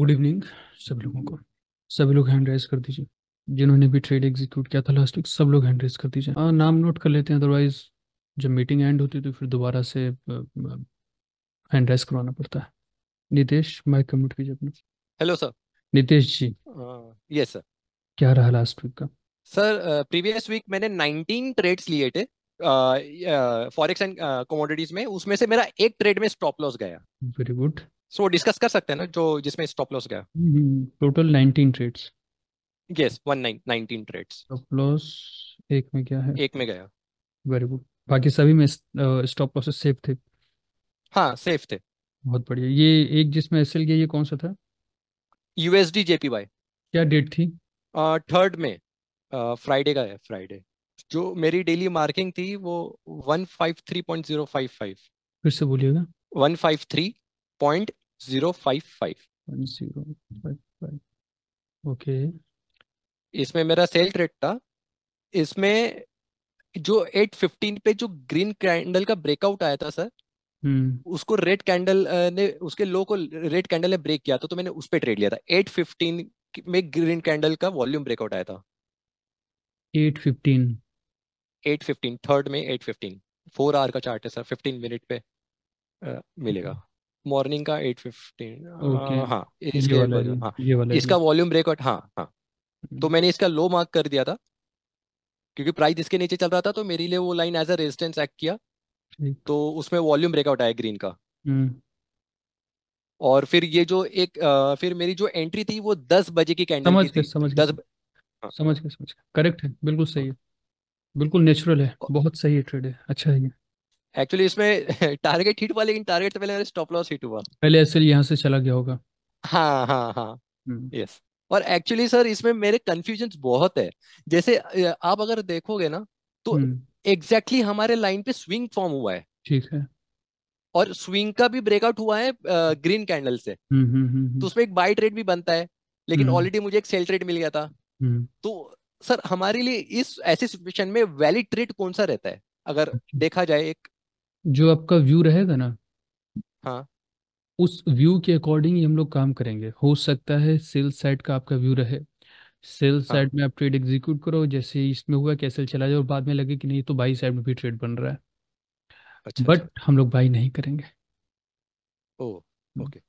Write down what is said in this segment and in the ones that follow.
Good evening सभी लोगों को सभी लोग हैंड रेस कर दीजिए जिन्होंने भी ट्रेड एग्जीक्यूट किया था लास्ट वीक सब लोग हैंड रेस कर दीजिए नाम नोट कर लेते हैं अदरवाइज जब मीटिंग एंड होती है तो फिर दोबारा से हैंड रेस करवाना पड़ता है नितेश माइक कम्यूट कीजिए अपना hello sir Nitesh ji yes uh, sir क्या रहा लास्ट वीक का सर प्रीवियस वीक मैंने 19 ट्रेड्स लिए थे फॉरेक्स एंड कमोडिटीज में उसमें से मेरा एक ट्रेड में स्टॉप लॉस गया वेरी गुड सो डिस्कस कर सकते हैं ना जो जिसमें स्टॉप लॉस गया total 19 trades yes 19 19 trades stop loss एक में क्या है एक में गया वेरी गुड बाकी सभी में स्टॉप लॉसेस सेफ थे हाँ सेफ थे बहुत बढ़िया ये एक जिसमें एसएल गया ये कौन सा था यूएसडी जेपीवाई क्या डेट थी थर्ड में फ्राइडे का है फ्राइडे जो मेरी डेली मार्किंग थी वो 153.055 फिर से बोलिएगा 153.055 zero five five one zero okay इसमें मेरा सेल रेट था इसमें जो एट फिफ्टीन पे जो ग्रीन कैंडल का ब्रेकआउट आया था सर हम्म। उसको रेड कैंडल ने उसके लो को रेड कैंडल ने ब्रेक किया था तो मैंने उस पर ट्रेड लिया था एट में ग्रीन कैंडल का वॉल्यूम ब्रेकआउट आया था eight fifteen eight fifteen third में एट फिफ्टीन फोर आवर का चार्ट है सर फिफ्टीन मिनट पे आ, मिलेगा मॉर्निंग का एट फिफ्टीन okay. हाँ इसके ये वाला हाँ ये वाला इसका वॉल्यूम ब्रेकआउट हाँ हाँ तो हम्म। मैंने इसका लो मार्क कर दिया था क्योंकि प्राइस इसके नीचे चल रहा था तो मेरे लिए वो line as a resistance act किया तो उसमें वॉल्यूम ब्रेकआउट आया ग्रीन का हम्म। और फिर ये जो एक आ, फिर मेरी जो एंट्री थी वो दस बजे की कैंडल समझ की थी समझ दस हाँ। समझ गए समझ गए करेक्ट है बिल्कुल सही है बिल्कुल नेचुरल है हाँ। बहुत सही है ट्रेड है अच्छा है एक्चुअली इसमें टारगेट हिट हुआ लेकिन टारगेट से पहले मेरे स्टॉप लॉस हिट हुआ पहले एक्चुअली यहाँ से चला गया होगा हाँ हाँ हाँ यस हम्म। और एक्चुअली सर इसमें मेरे कंफ्यूजन बहुत है जैसे आप अगर देखोगे ना तो एग्जैक्टली हम्म। exactly हमारे लाइन पे स्विंग फॉर्म हुआ है ठीक है और स्विंग का भी ब्रेकआउट हुआ है ग्रीन कैंडल से हम्म, तो उसमें एक बाई ट्रेड भी बनता है लेकिन ऑलरेडी मुझे एक सेल ट्रेड मिल गया था तो सर हमारे लिए इस ऐसी सिचुएशन में वैलिड ट्रेड कौन सा रहता है अगर अच्छा। देखा जाए एक जो आपका व्यू रहेगा ना हाँ उस व्यू के अकॉर्डिंग ही हम लोग काम करेंगे हो सकता है सेल्स साइड का आपका व्यू रहे सेल्स हाँ साइड में आप ट्रेड एग्जीक्यूट करो जैसे इसमें हुआ कैसे चला जाए और बाद में लगे कि नहीं तो बाई साइड में भी ट्रेड बन रहा है अच्छा अच्छा बट हम लोग बाई नहीं करेंगे ओ ओके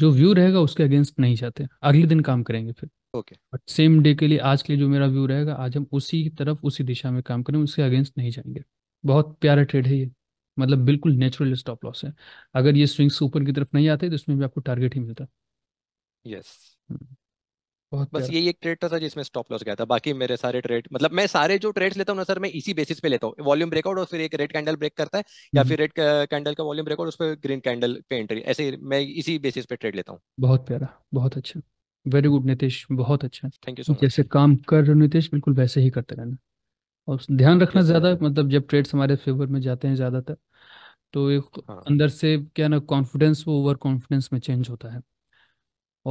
जो व्यू रहेगा उसके अगेंस्ट नहीं जाते अगले दिन काम करेंगे फिर ओके बट सेम डे के लिए आज के लिए जो मेरा व्यू रहेगा आज हम उसी तरफ उसी दिशा में काम करेंगे उसके अगेंस्ट नहीं जाएंगे बहुत प्यारा ट्रेड है ये मतलब बिल्कुल नेचुरल स्टॉप लॉस है अगर ये स्विंग्स ऊपर की तरफ नहीं आते तो इसमें भी आपको टारगेट ही मिलता यस हम्म। बहुत बस यही एक ट्रेड तो था जिसमें स्टॉप लॉस गया था बाकी मेरे सारे ट्रेड मतलब मैं सारे जो ट्रेड्स लेता हूँ ना सर मैं इसी बेसिस पे लेता हूँ वॉल्यूम ब्रेकआउट और फिर एक रेड कैंडल ब्रेक करता है या हम्म। फिर रेड कैंडल का वॉल्यूम ब्रेकआउट उस पर ग्रीन कैंडल पे एंट्री ऐसे मैं इसी बेसिस पे ट्रेड लेता हूँ बहुत प्यारा बहुत अच्छा वेरी गुड नितेश बहुत अच्छा थैंक यू सो मच जैसे काम कर रहे हो नितेश बिल्कुल वैसे ही करते रहना और ध्यान रखना ज़्यादा मतलब जब ट्रेड्स हमारे फेवर में जाते हैं ज़्यादातर तो एक हाँ अंदर से क्या ना कॉन्फिडेंस वो ओवर कॉन्फिडेंस में चेंज होता है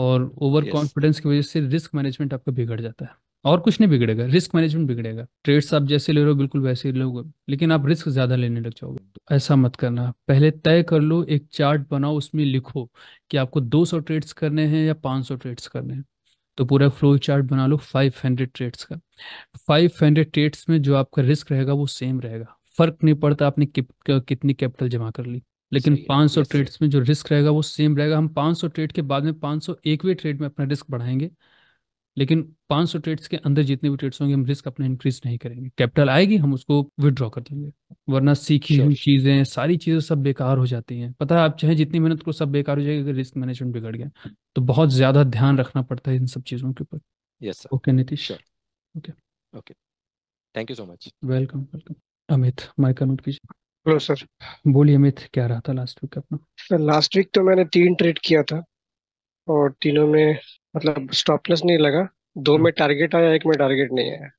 और ओवर यस कॉन्फिडेंस की वजह से रिस्क मैनेजमेंट आपका बिगड़ जाता है और कुछ नहीं बिगड़ेगा रिस्क मैनेजमेंट बिगड़ेगा ट्रेड्स आप जैसे ले रहे हो बिल्कुल वैसे ही लोगे लेकिन आप रिस्क ज़्यादा लेने लग जाओगे तो ऐसा मत करना पहले तय कर लो एक चार्ट बनाओ उसमें लिखो कि आपको 200 ट्रेड्स करने हैं या 500 ट्रेड्स करने हैं तो पूरा फ्लो चार्ट बना लो 500 ट्रेड्स का 500 ट्रेड्स में जो आपका रिस्क रहेगा वो सेम रहेगा फर्क नहीं पड़ता आपने कितनी कैपिटल जमा कर ली लेकिन 500 ट्रेड्स में जो रिस्क रहेगा वो सेम रहेगा हम 500 ट्रेड के बाद में 501वें ट्रेड में अपना रिस्क बढ़ाएंगे लेकिन 500 ट्रेड्स के अंदर जितने भी ट्रेड्स होंगे हम रिस्क अपना इंक्रीज नहीं करेंगे कैपिटल आएगी हम उसको विदड्रॉ कर देंगे वरना सीखी हुई चीजें सारी चीजें सब बेकार हो जाती हैं पता है आप चाहे जितनी मेहनत को सब बेकार हो जाएगी अगर रिस्क मैनेजमेंट बिगड़ गया तो बहुत ज्यादा ध्यान रखना पड़ता है इन सब चीजों के ऊपर yes okay Nitish okay okay thank you so much welcome welcome Amit mic note कीजिए हेलो सर बोलिए अमित क्या रहा था लास्ट वीक अपना सर लास्ट वीक तो मैंने तीन ट्रेड किया था और तीनों में मतलब स्टॉपलेस नहीं लगा दो में टारगेट हाँ। आया एक में टारगेट नहीं आया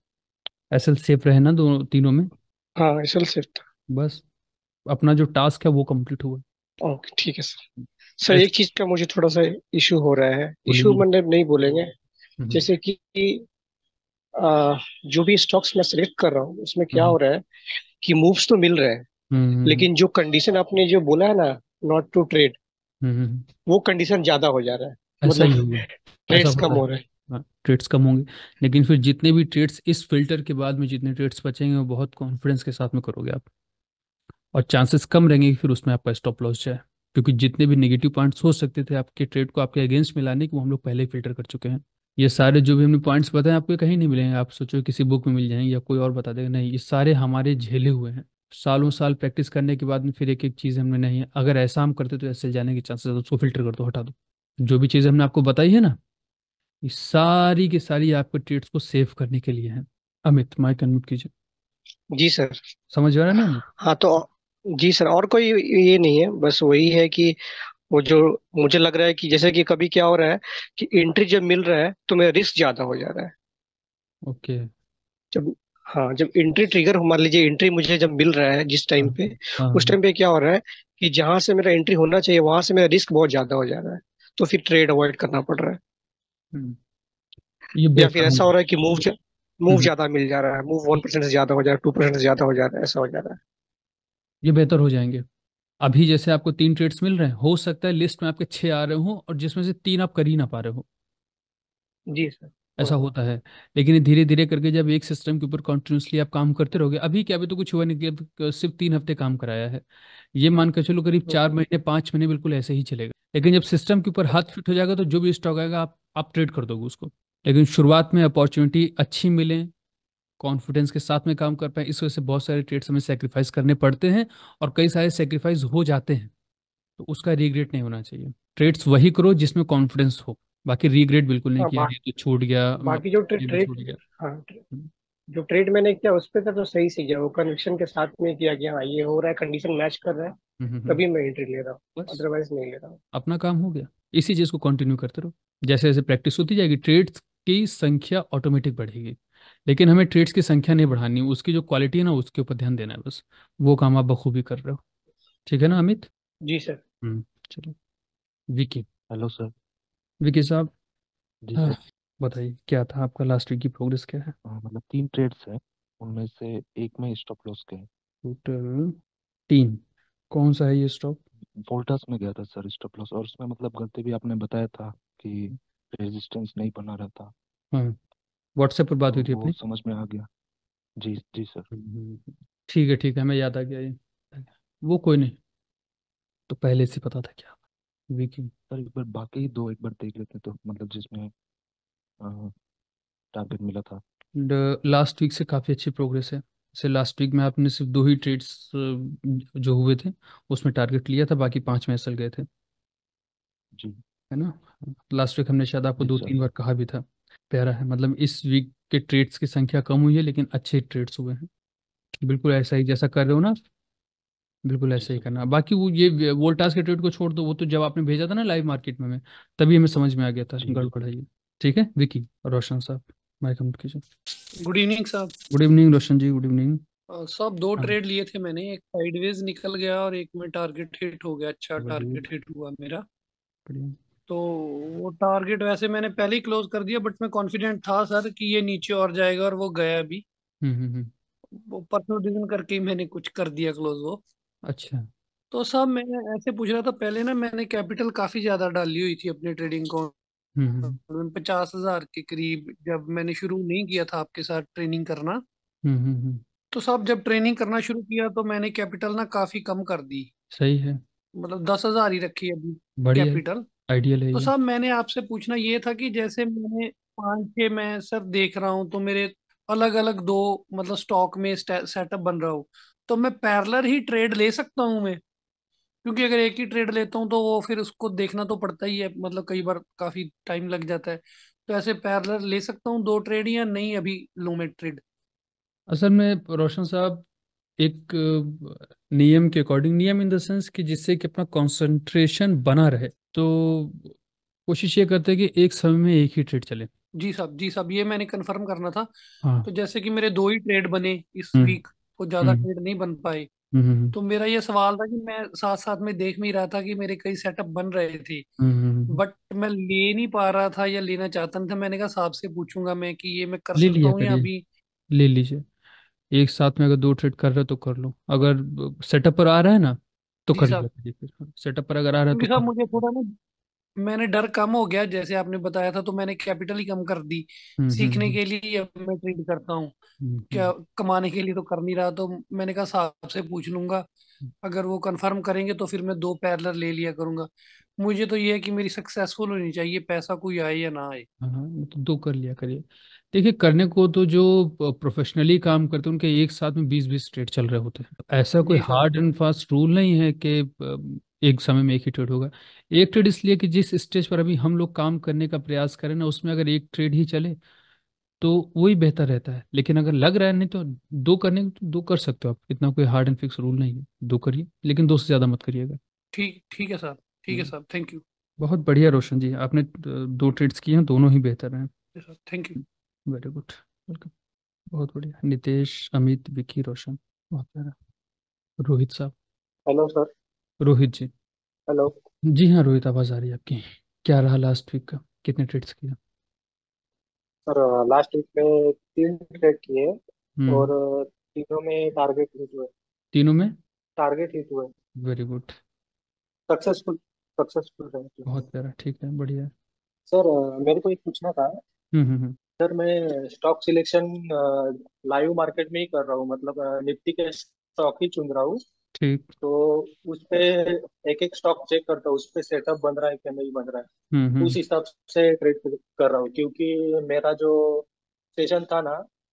एसएल सेफ रहे ना दोनों तीनों में हाँ एसएल सेफ था बस अपना जो टास्क है वो कंप्लीट हुआ ओके ठीक है सर सर एक चीज का मुझे थोड़ा सा इशू हो रहा है इशू मतलब नहीं बोलेंगे हम्म। जैसे कि आ, जो भी स्टॉक्स मैं सिलेक्ट कर रहा हूँ उसमें क्या हम्म। हो रहा है कि मूव्स तो मिल रहे हैं हम्म, लेकिन जो कंडीशन आपने जो बोला है ना नॉट टू ट्रेड वो कंडीशन ज्यादा हो जा रहा है मतलब ऐसा ही होगा ट्रेड्स कम हो रहे हैं ट्रेड्स हाँ, कम होंगे लेकिन फिर जितने भी ट्रेड्स इस फिल्टर के बाद में जितने ट्रेड्स बचेंगे वो बहुत कॉन्फिडेंस के साथ में करोगे आप और चांसेस कम रहेंगे फिर उसमें आपका स्टॉप लॉस जाए क्योंकि जितने भी नेगेटिव पॉइंट्स हो सकते थे आपके ट्रेड को आपके अगेंस्ट में लाने के वो हम लोग पहले ही फिल्टर कर चुके हैं ये सारे जो भी हमने पॉइंट्स बताए आपको कहीं नहीं मिलेंगे आप सोचो किसी बुक में मिल जाएंगे या कोई और बता देगा नहीं ये सारे हमारे झेले हुए हैं सालों साल प्रैक्टिस करने के बाद में फिर एक एक चीज़ हमने नहीं है अगर ऐसा हम करते तो ऐसे जाने के चांसेस तो उसको फिल्टर कर दो हटा दो जो भी चीज़ हमने आपको बताई है ना ये सारी की सारी आपके ट्रेड्स को सेव करने के लिए है अमित माइक अनम्यूट कीजिए जी सर समझ रहे ना हाँ तो जी सर और कोई ये नहीं है बस वही है कि वो जो मुझे लग रहा है कि जैसे कि कभी क्या हो रहा है कि एंट्री जब मिल रहा है तो मेरा रिस्क ज्यादा हो जा रहा है ओके जब हाँ जब एंट्री ट्रिगर मान लीजिए एंट्री मुझे जब मिल रहा है जिस टाइम हाँ, पे हाँ, उस टाइम हाँ। पे क्या हो रहा है कि जहां से मेरा एंट्री होना चाहिए वहां से मेरा रिस्क बहुत ज्यादा हो जा रहा है तो फिर ट्रेड अवॉइड करना पड़ रहा है हम्म। या फिर ऐसा हो रहा है कि मूव हम्म। मूव ज्यादा मिल जा रहा है मूव वन परसेंट से ज्यादा हो जा रहा है टू परसेंट से ज्यादा हो जा रहा है ऐसा हो जा रहा है ये बेहतर हो जाएंगे अभी जैसे आपको तीन ट्रेड्स मिल रहे हैं हो सकता है लिस्ट में आपके छह आ रहे हो और जिसमें से तीन आप कर ही ना पा रहे हो जी सर ऐसा हाँ। होता है लेकिन धीरे धीरे करके जब एक सिस्टम के ऊपर कॉन्टिन्यूसली आप काम करते रहोगे अभी क्या अभी तो कुछ हुआ नहीं किया सिर्फ तीन हफ्ते काम कराया है ये मान कर चलो करीब चार महीने पाँच महीने बिल्कुल ऐसे ही चलेगा लेकिन जब सिस्टम के ऊपर हाथ फिट हो जाएगा तो जो भी स्टॉक आएगा आप आप ट्रेड कर दोगे उसको लेकिन शुरुआत में अपॉर्चुनिटी अच्छी मिले कॉन्फिडेंस के साथ में काम कर पाए इस वजह से बहुत सारे ट्रेड्स हमें सेक्रीफाइस करने पड़ते हैं और कई सारे सेक्रीफाइस हो जाते हैं तो उसका रिग्रेट नहीं होना चाहिए ट्रेड्स वही करो जिसमें कॉन्फिडेंस हो बाकी रीग्रेड बिल्कुल नहीं हाँ, किया ये तो छूट गया बाकी जो ट्रेड छूट गया हाँ, हम्म। जो ट्रेड मैंने किया उस पे तो, तो सही सही किया वो कन्विक्शन के साथ में किया गया हाँ, ये हो रहा है कंडीशन मैच कर रहा है हम्म, हम्म, तभी मैं एंट्री ले रहा हूँ अदरवाइज नहीं ले रहा हूँ अपना काम हो गया इसी चीज को कंटिन्यू करते रहो जैसे जैसे प्रैक्टिस होती जाएगी ट्रेड्स की संख्या ऑटोमेटिक बढ़ेगी लेकिन हमें ट्रेड्स की संख्या नहीं बढ़ानी उसकी जो क्वालिटी है ना उसके ऊपर ध्यान देना है बस वो काम आप बखूबी कर रहे हो ठीक है ना अमित जी सर चलो विकी हेलो सर विके साहब जी हाँ, सर बताइए क्या था आपका लास्ट वीक की प्रोग्रेस क्या है हाँ, मतलब तीन ट्रेड्स हैं उनमें से एक में स्टॉप लॉस के हैं टोटल तीन कौन सा है ये स्टॉक वोल्टास में गया था सर स्टॉप लॉस और उसमें मतलब गलती भी आपने बताया था कि रेजिस्टेंस नहीं बना रहा था व्हाट्सएप पर बात तो हुई थी वो अपनी समझ में आ गया जी जी सर हम्म, हम्म, हम्म, ठीक है ठीक है मैं याद आ गया ये वो कोई नहीं तो पहले से पता था क्या वीकेंड पर एक बार बाकी दो एक बार देख लेते तो मतलब जिसमें टारगेट मिला था लास्ट वीक से काफ़ी अच्छी प्रोग्रेस है से लास्ट वीक में आपने सिर्फ दो ही ट्रेड्स जो हुए थे उसमें टारगेट लिया था बाकी पांच में असल गए थे जी है ना लास्ट वीक हमने शायद आपको दो तीन बार कहा भी था प्यारा है मतलब इस वीक के ट्रेड्स की संख्या कम हुई है लेकिन अच्छे ट्रेड्स हुए हैं बिल्कुल ऐसा ही जैसा कर रहे हो ना बिल्कुल ऐसे ही करना बाकी वो ये वोल्टास के ट्रेड को छोड़ दो वो तो जब आपने भेजा था ना लाइव मार्केट में तभी हमें समझ में आ गया था गड़बड़ है ये ठीक है विकी रोशन साहब माय कम्युनिकेशन गुड इवनिंग साहब good evening Roshan ji good evening सब दो हाँ। ट्रेड लिए थे मैंने एक साइडवेज निकल गया और एक में टारगेट हिट हो गया अच्छा टारगेट हिट हुआ मेरा तो वो टारगेट वैसे मैंने पहले ही क्लोज कर दिया बट मैं कॉन्फिडेंट था सर कि ये नीचे और जाएगा और वो गया भी हम्म, हम्म, हम्म। वो पर्सनल रीजन करके ही मैंने कुछ कर दिया क्लोज वो अच्छा तो साहब मैं ऐसे पूछ रहा था पहले ना मैंने कैपिटल काफी ज्यादा डाली हुई थी अपने ट्रेडिंग हम्म, हम्म। पचास हजार के करीब जब मैंने शुरू नहीं किया था आपके साथ ट्रेनिंग करना हम्म, हम्म, हम्म। तो साहब जब ट्रेनिंग करना शुरू किया तो मैंने कैपिटल ना काफी कम कर दी सही है मतलब दस हजार ही रखी अभी बढ़िया कैपिटल आइडियल है तो ये साहब मैंने आपसे पूछना ये था कि जैसे मैंने पांच छह मैं सर देख रहा हूँ तो मेरे अलग अलग दो मतलब स्टॉक में सेटअप बन रहा हो तो मैं पैरलर ही ट्रेड ले सकता हूँ मैं क्योंकि अगर एक ही ट्रेड लेता हूँ तो वो फिर उसको देखना तो पड़ता ही है मतलब कई बार काफ़ी टाइम लग जाता है तो ऐसे पैरलर ले सकता हूँ दो ट्रेड या नहीं अभी लूँ मैं ट्रेड असल में रोशन साहब एक नियम के अकॉर्डिंग नियम इन द सेंस कि जिससे कि अपना कंसंट्रेशन बना रहे तो कोशिश ये करते हैं कि एक समय में एक ही ट्रेड चले जी साहब जी साहब ये मैंने कंफर्म करना था हाँ तो जैसे कि मेरे दो ही ट्रेड बने इस वीक हम्म। वो ज्यादा ट्रेड नहीं बन पाए हम्म, हम्म, हम्म। तो मेरा ये सवाल था कि मैं साथ साथ में देख भी रहा था कि मेरे कई सेटअप बन रहे थे बट मैं ले नहीं पा रहा था या लेना चाहता नहीं था मैंने कहा साहब से पूछूंगा मैं कि ये मैं कर ले सकता हूँ या अभी ले लीजिए एक साथ में अगर दो ट्रेड कर रहे हो तो कर लो अगर सेटअप पर आ रहा है ना तो कर लो सेटअप पर अगर आ रहा है तो मुझे थोड़ा ना मैंने डर कम हो गया जैसे आपने बताया था तो मैंने कैपिटल ही कम कर दी हम्म, हम्म, सीखने हम्म। के लिए मैं ट्रेड करता हूँ क्या कमाने के लिए तो कर नहीं रहा तो मैंने कहा साहब से पूछ लूंगा अगर वो कंफर्म करेंगे तो फिर मैं दो पैरलर ले लिया करूंगा मुझे तो ये है कि मेरी सक्सेसफुल होनी चाहिए पैसा कोई आए या ना आए हाँ, हाँ तो दो कर लिया करिए देखिए करने को तो जो प्रोफेशनली काम करते हैं उनके एक साथ में बीस बीस ट्रेड चल रहे होते हैं ऐसा कोई जी हार्ड एंड फास्ट रूल नहीं है कि एक समय में एक ही ट्रेड होगा एक ट्रेड इसलिए कि जिस स्टेज पर अभी हम लोग काम करने का प्रयास करें ना उसमें अगर एक ट्रेड ही चले तो वही बेहतर रहता है लेकिन अगर लग रहा है नहीं तो दो करने तो दो कर सकते हो आप इतना कोई हार्ड एंड फिक्स रूल नहीं है दो करिए लेकिन दो से ज़्यादा मत करिएगा ठीक ठीक है सर ठीक है हम्म। सर थैंक यू बहुत बढ़िया रोशन जी आपने दो ट्रेड्स किए हैं दोनों ही बेहतर हैं thank you very good welcome बहुत बढ़िया नितेश अमित विकी रोशन बहुत प्यारा रोहित साहब hello sir Rohit ji hello जी हाँ रोहित आवाज आ रही है आपकी क्या रहा लास्ट वीक का कितने ट्रेड्स किया सर लास्ट वीक में तीन ट्रेड किए हम्म। और तीनों में टारगेट हिट हुए तीनों में टारगेट हिट हुए वेरी गुड सक्सेसफुल सक्सेसफुल रहे बहुत प्यारा ठीक है बढ़िया सर मेरे को एक पूछना था हम्म हम्म, हम्म। सर मैं स्टॉक सिलेक्शन लाइव मार्केट में ही कर रहा हूँ मतलब निफ्टी के स्टॉक ही चुन रहा हूँ ठीक तो उस एक एक स्टॉक चेक करता हूँ उस सेटअप बन रहा है कि नहीं बन रहा है हम्म, हम्म। उस हिसाब से ट्रेड कर रहा हूँ क्योंकि मेरा जो सेशन था ना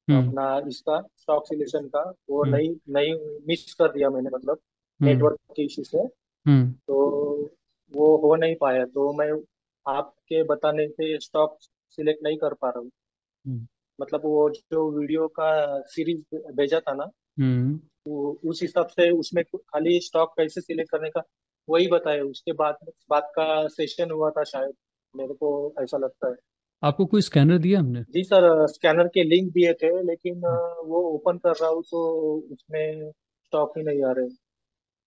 हम्म। अपना इसका स्टॉक सिलेक्शन का वो नहीं नहीं मिस कर दिया मैंने मतलब नेटवर्क के इशू से तो वो हो नहीं पाया तो मैं आपके बताने से स्टॉक सिलेक्ट नहीं कर पा रहा हूँ मतलब वो जो वीडियो का सीरीज भेजा था ना हम्म। वो उस हिसाब से उसमें खाली स्टॉक कैसे सिलेक्ट करने का वही बताया उसके बाद बात का सेशन हुआ था शायद मेरे को ऐसा लगता है आपको कोई स्कैनर दिया हमने जी सर स्कैनर के लिंक दिए थे लेकिन हम्म। वो ओपन कर रहा हूँ तो उसमें स्टॉक ही नहीं आ रहे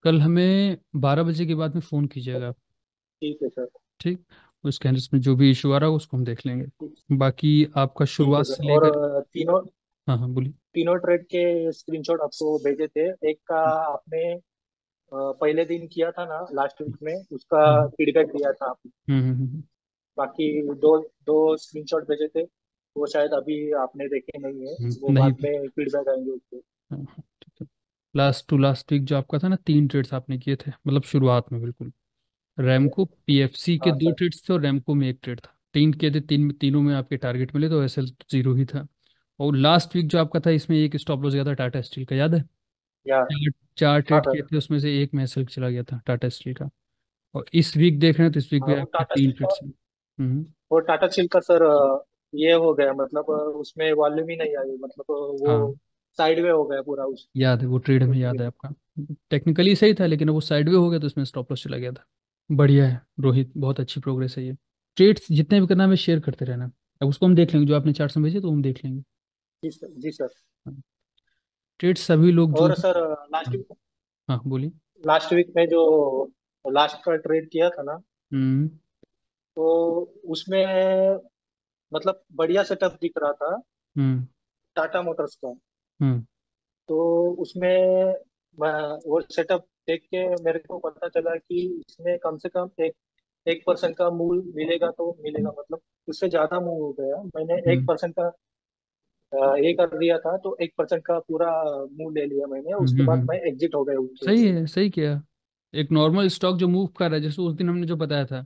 कल हमें बारह बजे के बाद में फ़ोन कीजिएगा ठीक है सर ठीक उसके अंदर जो भी इशू आ रहा है उसको हम देख लेंगे बाकी आपका शुरुआत से लेकर तीनों हाँ हाँ बोलिए तीनों ट्रेड के स्क्रीनशॉट आपको भेजे थे एक का हाँ। आपने पहले दिन किया था ना लास्ट वीक में उसका फीडबैक हाँ। दिया था आपने हम्म, हम्म, हम्म, बाकी दो दो स्क्रीनशॉट भेजे थे वो शायद अभी आपने देखे नहीं है वो बाद तो- में फीडबैक आएंगे उसके लास्ट टू लास्ट वीक जो आपका था ना तीन ट्रेड्स आपने किए थे मतलब शुरुआत में बिल्कुल रैमको पीएफसी के हाँ दो ट्रेड्स थे और रैमको में एक ट्रेड था तीन के थे तीन तीनों में आपके टारगेट मिले तो एस एल जीरो ही था और लास्ट वीक जो आपका था इसमें एक स्टॉप लॉस गया था टाटा स्टील का याद है यार चार ट्रेड हाँ किए थे उसमें से एक में एस चला गया था टाटा स्टील का और इस वीक देख रहे हैं तो इस वीक हाँ, भी आपके तीन ट्रेड्स हैं और टाटा स्टील का सर ये हो गया मतलब उसमें वॉल्यूम ही नहीं आई मतलब वो साइडवे हो गया पूरा उस याद है वो ट्रेड में याद है आपका टेक्निकली सही था लेकिन वो साइडवे हो गया तो उसमें स्टॉप लॉस चला गया था बढ़िया है रोहित बहुत अच्छी प्रोग्रेस है ये ट्रेड्स जितने भी करना है शेयर करते रहना अब उसको हम देख लेंगे जो आपने चार्ट में भेजे तो हम देख लेंगे जी सर जी सर ट्रेड हाँ। सभी लोग और जो सर लास्ट हाँ। वीक हाँ बोलिए लास्ट वीक में जो लास्ट का ट्रेड किया था ना हम्म। तो उसमें मतलब बढ़िया सेटअप दिख रहा था टाटा हम्म। मोटर्स का हम्म। तो उसमें वो सेटअप देख के मेरे को पता चला कि इसमें कम से कम एक एक परसेंट का मूल मिलेगा तो मिलेगा मतलब उससे ज्यादा मूल हो गया मैंने एक परसेंट हम्म। का ये कर दिया था तो एक परसेंट का पूरा मूल ले लिया मैंने हम्म, उसके हम्म, बाद मैं एग्जिट हो गया सही है सही किया एक नॉर्मल स्टॉक जो मूव कर रहा है जैसे उस दिन हमने जो बताया था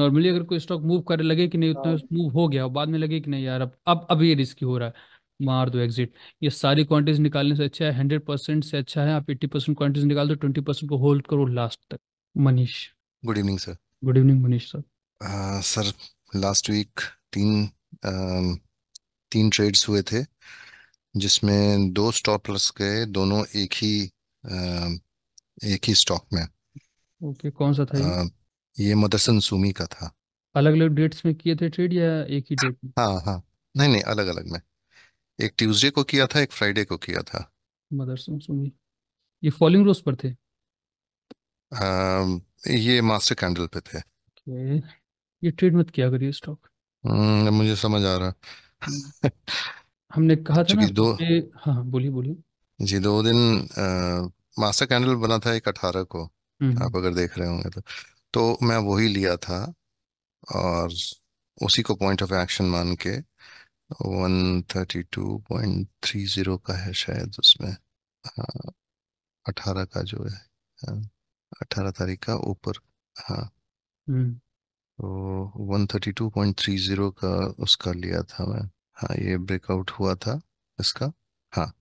नॉर्मली अगर कोई स्टॉक मूव करे लगे कि नहीं तो हाँ। उतना मूव हो गया और बाद में लगे कि नहीं यार अब अब अब ये रिस्की हो रहा है मार दो एग्जिट ये सारी क्वांटिटीज निकालने से अच्छा है हंड्रेड परसेंट से अच्छा है आप एट्टी परसेंट क्वांटिटीज निकाल दो ट्वेंटी परसेंट को होल्ड करो लास्ट तक Manish good evening sir good evening Manish sir sir last week तीन uh, तीन ट्रेड्स हुए थे जिसमें दो स्टॉप लॉस गए दोनों एक ही uh, एक ही स्टॉक में ओके okay, कौन सा था ये uh, ये मदरसन सुमी का था अलग अलग डेट्स में किए थे ट्रेड या एक ही डेट में हाँ हाँ नहीं नहीं अलग अलग में एक ट्यूसडे को किया था एक फ्राइडे को किया था मदर सुनी ये फॉलिंग रोज पर थे आ, ये मास्टर कैंडल पे थे okay. ये ट्रेड मत किया करिए स्टॉक हम्म, मुझे समझ आ रहा हमने कहा था ना दो हाँ हाँ बोलिए बोलिए जी दो दिन आ, मास्टर कैंडल बना था एक अठारह को हम्म, हम्म। आप अगर देख रहे होंगे तो तो मैं वही लिया था और उसी को पॉइंट ऑफ एक्शन मान के one thirty two point three zero का है शायद उसमें हाँ अठारह का जो है हाँ, अठारह तारीख का ऊपर हाँ हम्म। तो one thirty two point three zero का उसका लिया था मैं हाँ ये ब्रेकआउट हुआ था इसका हाँ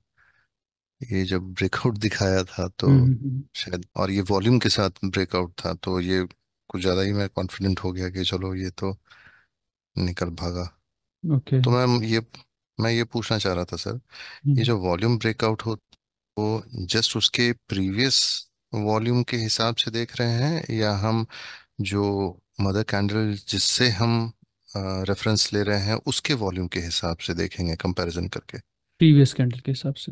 ये जब ब्रेकआउट दिखाया था तो हम्म, हम्म, शायद और ये वॉल्यूम के साथ ब्रेकआउट था तो ये कुछ ज़्यादा ही मैं कॉन्फिडेंट हो गया कि चलो ये तो निकल भागा ओके तो मैं ये मैं ये पूछना चाह रहा था सर हम्म। ये जो वॉल्यूम ब्रेकआउट हो वो जस्ट उसके प्रीवियस वॉल्यूम के हिसाब से देख रहे हैं या हम जो मदर कैंडल जिससे हम रेफरेंस ले रहे हैं उसके वॉल्यूम के हिसाब से देखेंगे कंपैरिजन करके प्रीवियस कैंडल के हिसाब से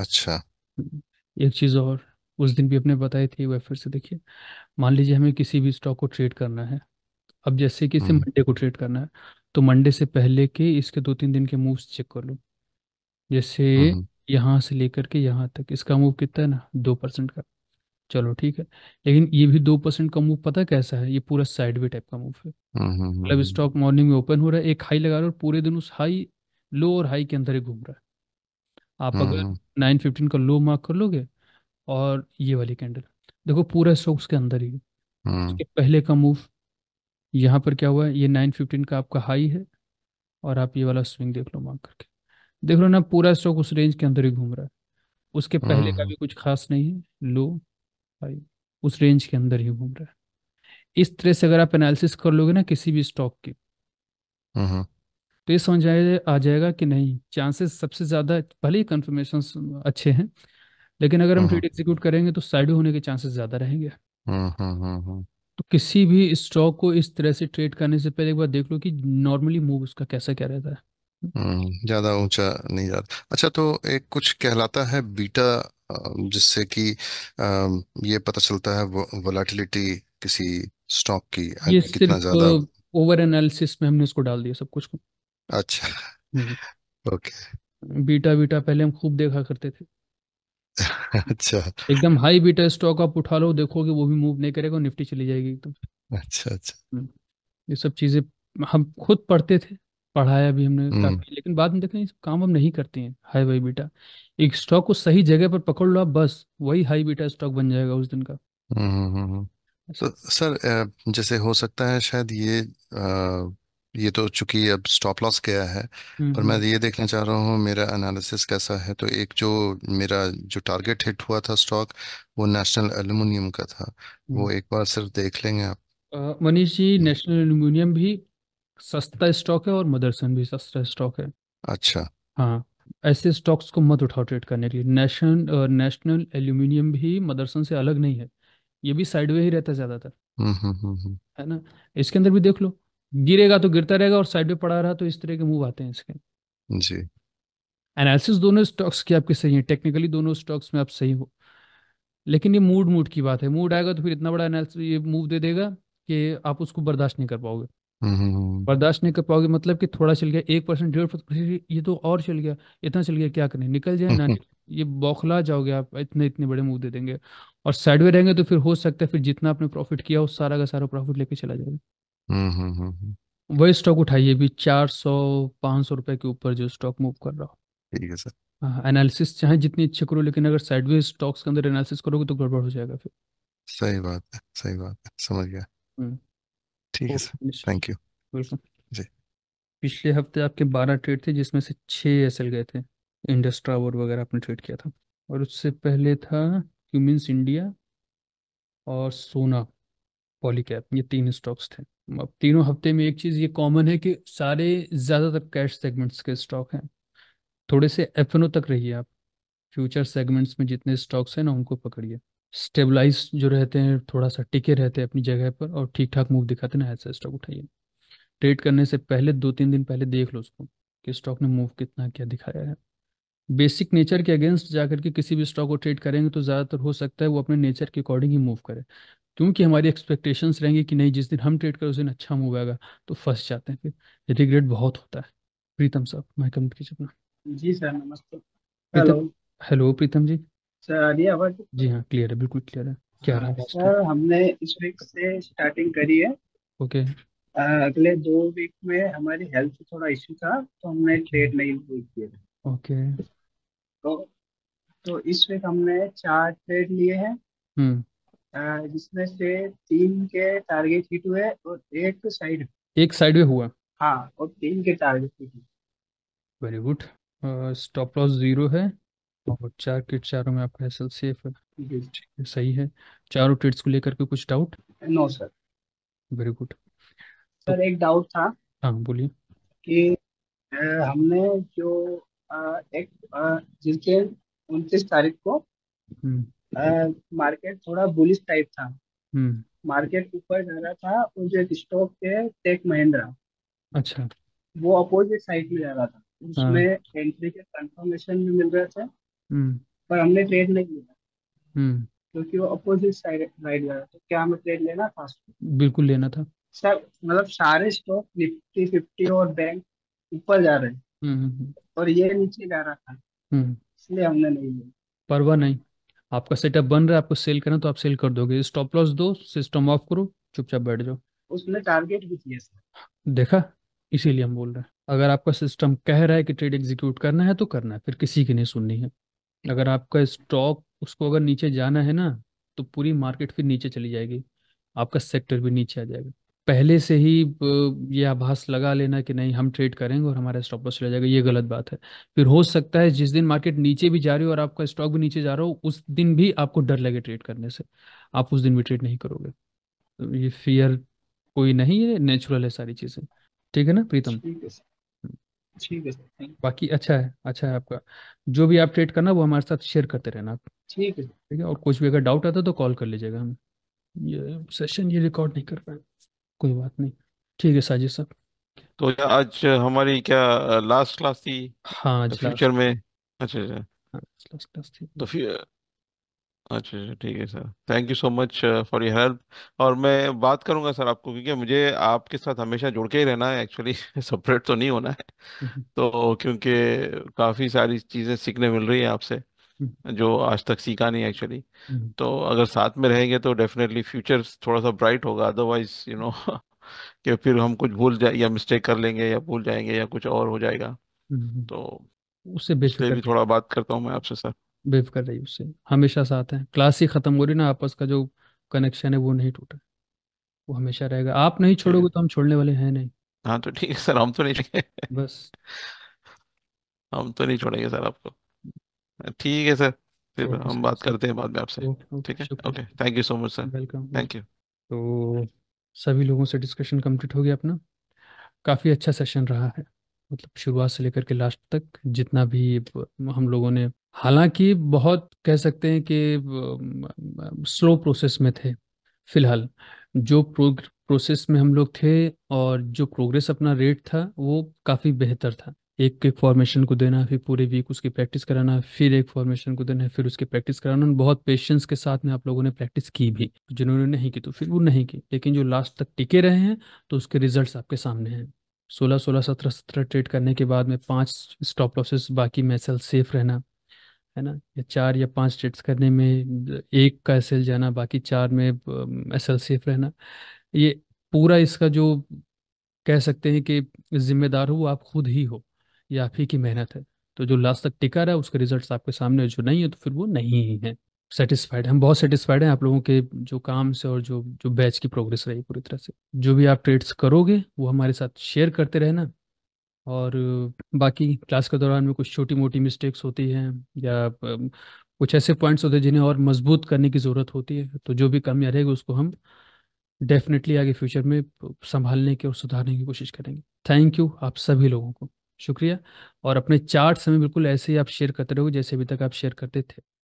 अच्छा एक चीज़ और उस दिन भी अपने बताई थी वह फिर से देखिए मान लीजिए हमें किसी भी स्टॉक को ट्रेड करना है अब जैसे कि इसे मंडे को ट्रेड करना है तो मंडे से पहले के इसके दो तीन दिन के मूव्स चेक कर लो जैसे हम्म। यहाँ से लेकर के यहाँ तक इसका मूव कितना है ना दो परसेंट का चलो ठीक है लेकिन ये भी दो परसेंट का मूव पता कैसा है ये पूरा साइडवे टाइप का मूव है हम्म, हम्म, मतलब स्टॉक मॉर्निंग में ओपन हो रहा है एक हाई लगा रहा है और पूरे दिन उस हाई लो और हाई के अंदर ही घूम रहा है आप अगर नाइन फिफ्टीन का लो मार्क कर लोगे और ये वाली कैंडल देखो पूरा स्टॉक उसके अंदर ही है उसके पहले का मूव यहाँ पर क्या हुआ है ये नाइन फिफ्टीन का आपका हाई है और आप ये वाला स्विंग देख लो मांग करके देख लो ना पूरा स्टॉक उस रेंज के अंदर ही घूम रहा है उसके पहले का भी हम्म। कुछ खास नहीं है लो हाई उस रेंज के अंदर ही घूम रहा है इस तरह से अगर आप एनालिसिस कर लोगे ना किसी भी स्टॉक की हम्म। तो ये समझ आ जाएगा कि नहीं चांसेस सबसे ज्यादा भले ही कंफर्मेशन अच्छे हैं लेकिन अगर हम ट्रेड हम्म। एग्जीक्यूट करेंगे तो साइड होने के चांसेस ज्यादा रहेंगे तो किसी भी स्टॉक को इस तरह से ट्रेड करने से पहले एक बार देख लो कि नॉर्मली मूव उसका कैसा क्या रहता है हम्म, ज्यादा ऊंचा नहीं जाता अच्छा तो एक कुछ कहलाता है बीटा जिससे कि ये पता चलता है वो वोलाटिलिटी किसी स्टॉक की ये कितना ज्यादा ओवर एनालिसिस में हमने उसको डाल दिया सब कुछ को अच्छा हम्म। ओके बीटा बीटा पहले हम खूब देखा करते थे अच्छा एकदम हाई बीटा स्टॉक आप उठा लो देखोगे वो भी मूव नहीं करेगा निफ्टी चली जाएगी एकदम अच्छा अच्छा हम्म, ये सब चीजें हम खुद पढ़ते थे पढ़ाया भी हमने हम्म। काफी लेकिन बाद में देखा ये सब काम हम नहीं करते हैं हाई बाई बीटा एक स्टॉक को सही जगह पर पकड़ लो आप बस वही हाई बीटा स्टॉक बन जाएगा उस दिन का हम्म हम्म, हम्म। तो सर जैसे हो सकता है शायद ये आ, ये तो चूंकि अब स्टॉप लॉस गया है हम्म, पर मैं हम्म। ये देखना चाह रहा हूँ मेरा एनालिसिस कैसा है तो एक जो मेरा जो टारगेट हिट हुआ था स्टॉक वो नेशनल एल्यूमिनियम का था वो हम्म। एक बार सिर्फ देख लेंगे आप मनीष जी नेशनल एल्यूमिनियम भी सस्ता स्टॉक है और मदरसन भी सस्ता स्टॉक है अच्छा हाँ ऐसे स्टॉक्स को मत उठाओ ट्रेड करने के लिए नेशन नेशनल एल्यूमिनियम भी मदरसन से अलग नहीं है ये भी साइडवे ही रहता है ज़्यादातर हम्म हम्म हम्म। है ना इसके अंदर भी देख लो गिरेगा तो गिरता रहेगा और साइड में पड़ा रहा तो इस तरह के मूव आते हैं इसके जी एनालिसिस दोनों स्टॉक्स की आपके सही है टेक्निकली दोनों स्टॉक्स में आप सही हो लेकिन ये मूड मूड की बात है मूड आएगा तो फिर इतना बड़ा एनालिसिस ये मूव दे देगा कि आप उसको बर्दाश्त नहीं कर पाओगे हम्म, हम्म, हम्म। बर्दाश्त नहीं कर पाओगे मतलब कि थोड़ा चल गया एक परसेंट डेढ़ परसेंट ये तो और चल गया इतना चल गया क्या करें निकल जाए ना ये बौखला जाओगे आप इतने इतने बड़े मूव दे देंगे और साइडवे रहेंगे तो फिर हो सकता है फिर जितना आपने प्रॉफिट किया हो सारा का सारा प्रॉफिट लेके चला जाएगा हम्म, हम्म, हम्म वही स्टॉक उठाइए भी चार सौ पाँच सौ रुपये के ऊपर जो स्टॉक मूव कर रहा हो ठीक है सर हाँ एनालिसिस चाहे जितनी अच्छे करो लेकिन अगर साइडवेज स्टॉक्स के अंदर एनालिसिस करोगे तो गड़बड़ हो जाएगा फिर सही बात है सही बात है समझ गया हम्म। ठीक है sir okay thank you welcome जी पिछले हफ्ते आपके बारह ट्रेड थे जिसमें से छः एसएल गए थे इंडस्ट्रा और वगैरह आपने ट्रेड किया था और उससे पहले था क्यूमिंस इंडिया और सोना पॉलीकैप ये तीन स्टॉक्स थे अब तीनों हफ्ते में एक चीज ये कॉमन है कि सारे ज्यादातर कैश सेगमेंट्स के स्टॉक हैं थोड़े से एफ तक रहिए आप फ्यूचर सेगमेंट्स में जितने स्टॉक्स हैं ना उनको पकड़िए स्टेबलाइज जो रहते हैं थोड़ा सा टिके रहते हैं अपनी जगह पर और ठीक ठाक मूव दिखाते ना ऐसा स्टॉक उठाइए ट्रेड करने से पहले दो तीन दिन पहले देख लो उसको कि स्टॉक ने मूव कितना क्या दिखाया है बेसिक नेचर के अगेंस्ट जाकर के किसी भी स्टॉक को ट्रेड करेंगे तो ज़्यादातर हो सकता है वो अपने नेचर के अकॉर्डिंग ही मूव करे क्योंकि हमारी एक्सपेक्टेशंस रहेंगे कि नहीं जिस दिन हम ट्रेड करें उस दिन अच्छा मूव आएगा तो फंस जाते हैं फिर रिग्रेट बहुत होता है प्रीतम साहब मैं कम कीजिए अपना जी सर नमस्ते प्रीतम हेलो प्रीतम जी सर आ आवाज जी हाँ क्लियर है बिल्कुल क्लियर है क्या रहा है हाँ, सर हमने इस वीक से स्टार्टिंग करी है ओके अगले दो वीक में हमारी हेल्थ थोड़ा इश्यू था तो हमने ट्रेड नहीं किया ओके तो तो इस वीक हमने चार ट्रेड लिए हैं हम्म जिसमें से तीन के टारगेट हिट हुए और एक साइड एक साइड में हुआ हाँ और तीन के टारगेट हिट हुए very good stop loss zero है और चार किट चारों में आपका एसएल सेफ है ठीक सही है चारों ट्रेड्स को लेकर के कुछ doubt no sir very good sir एक डाउट था हाँ बोलिए कि हमने जो एक जिसके उनतीस तारीख को हम्म। मार्केट थोड़ा बुलिश टाइप था मार्केट हम्म। ऊपर जा रहा था और जो एक स्टॉक थे टेक महिंद्रा अच्छा वो अपोजिट साइड में जा रहा था उसमें एंट्री हाँ। के कंफर्मेशन भी मिल रहे थे हम्म। पर हमने ट्रेड नहीं लिया हम्म। क्योंकि वो अपोजिट साइड राइड जा रहा था क्या हमें ट्रेड लेना था बिल्कुल लेना था सब मतलब सारे स्टॉक निफ्टी फिफ्टी और बैंक ऊपर जा रहे हैं और ये नीचे जा रहा था इसलिए हमने नहीं लिया परवा नहीं आपका सेटअप बन रहा है आपको सेल करना तो आप सेल कर दोगे स्टॉप लॉस दो सिस्टम ऑफ करो चुपचाप बैठ जाओ उसने टारगेट भी किया देखा इसीलिए हम बोल रहे हैं अगर आपका सिस्टम कह रहा है कि ट्रेड एग्जीक्यूट करना है तो करना है फिर किसी की नहीं सुननी है अगर आपका स्टॉक उसको अगर नीचे जाना है ना तो पूरी मार्केट फिर नीचे चली जाएगी आपका सेक्टर भी नीचे आ जाएगा पहले से ही ये आभास लगा लेना कि नहीं हम ट्रेड करेंगे और हमारा स्टॉप लॉस चला जाएगा ये गलत बात है फिर हो सकता है जिस दिन मार्केट नीचे भी जा रही हो और आपका स्टॉक भी नीचे जा रहा हो उस दिन भी आपको डर लगे ट्रेड करने से आप उस दिन भी ट्रेड नहीं करोगे तो ये फियर कोई नहीं है नेचुरल है सारी चीज़ें ठीक है ना प्रीतम ठीक है हम्म। ठीक है बाकी अच्छा है अच्छा है आपका जो भी आप ट्रेड करना वो हमारे साथ शेयर करते रहना आप ठीक है ठीक है और कुछ भी अगर डाउट आता है तो कॉल कर लीजिएगा हम ये सेशन ये रिकॉर्ड नहीं कर पाए कोई बात नहीं ठीक है साजिद साहब तो आज हमारी क्या लास्ट क्लास थी हाँ आज फ्यूचर में अच्छा अच्छा लास्ट क्लास थी तो फिर अच्छा अच्छा ठीक है sir thank you so much for your help और मैं बात करूंगा सर आपको क्योंकि मुझे आपके साथ हमेशा जुड़ के ही रहना है एक्चुअली सेपरेट तो नहीं होना है हम्म, हम्म। तो क्योंकि काफ़ी सारी चीज़ें सीखने मिल रही हैं आपसे जो आज तक सीखा नहीं एक्चुअली हम्म। तो अगर साथ में रहेंगे तो डेफिनेटली फ्यूचर थोड़ा सा ब्राइट होगा अदरवाइज यू नो कि फिर हम कुछ भूल जाए या मिस्टेक कर लेंगे या भूल जाएंगे या कुछ और हो जाएगा हम्म, हम्म। तो उससे बेफिक्र भी थोड़ा बात करता हूँ मैं आपसे सर बेफिक्र रही उससे हमेशा साथ हैं क्लास ही खत्म हो रही ना आपस का जो कनेक्शन है वो नहीं टूटा वो हमेशा रहेगा आप नहीं छोड़ोगे तो हम छोड़ने वाले हैं नहीं हाँ तो ठीक है सर हम तो नहीं छोड़ेंगे बस हम तो नहीं छोड़ेंगे सर आपको ठीक है सर फिर okay, हम बात करते हैं बाद में आपसे ठीक है okay thank you so much sir welcome thank you तो सभी लोगों से डिस्कशन कंप्लीट हो गया अपना काफ़ी अच्छा सेशन रहा है मतलब शुरुआत से लेकर के लास्ट तक जितना भी हम लोगों ने हालांकि बहुत कह सकते हैं कि स्लो प्रोसेस में थे फिलहाल जो प्रोसेस में हम लोग थे और जो प्रोग्रेस अपना रेट था वो काफ़ी बेहतर था एक एक फॉर्मेशन को देना फिर पूरे वीक उसकी प्रैक्टिस कराना फिर एक फॉर्मेशन को देना फिर उसकी प्रैक्टिस कराना बहुत पेशेंस के साथ में आप लोगों ने प्रैक्टिस की भी जिन्होंने नहीं की तो फिर वो नहीं की लेकिन जो लास्ट तक टिके रहे हैं तो उसके रिजल्ट आपके सामने हैं सोलह सोलह सत्रह सत्रह ट्रेड करने के बाद में पाँच स्टॉप लॉसेस बाकी मैसेल सेल सेफ रहना है ना या चार या पांच ट्रेड्स करने में एक का एस जाना बाकी चार में एस सेफ रहना ये पूरा इसका जो कह सकते हैं कि जिम्मेदार हो आप खुद ही हो या आप ही की मेहनत है तो जो लास्ट तक टिका रहा है उसके रिजल्ट्स आपके सामने जो नहीं है तो फिर वो नहीं ही है सेटिस्फाइड हम बहुत सेटिस्फाइड हैं आप लोगों के जो काम से और जो जो बैच की प्रोग्रेस रही पूरी तरह से जो भी आप ट्रेड्स करोगे वो हमारे साथ शेयर करते रहना और बाकी क्लास के दौरान में कुछ छोटी मोटी मिस्टेक्स होती हैं या कुछ ऐसे पॉइंट्स होते हैं जिन्हें और मजबूत करने की ज़रूरत होती है तो जो भी कमियाँ रहेगी उसको हम डेफिनेटली आगे फ्यूचर में संभालने की और सुधारने की कोशिश करेंगे थैंक यू आप सभी लोगों को शुक्रिया और अपने चार्ट्स हमें बिल्कुल ऐसे ही आप शेयर करते रहोगे जैसे अभी तक आप शेयर करते थे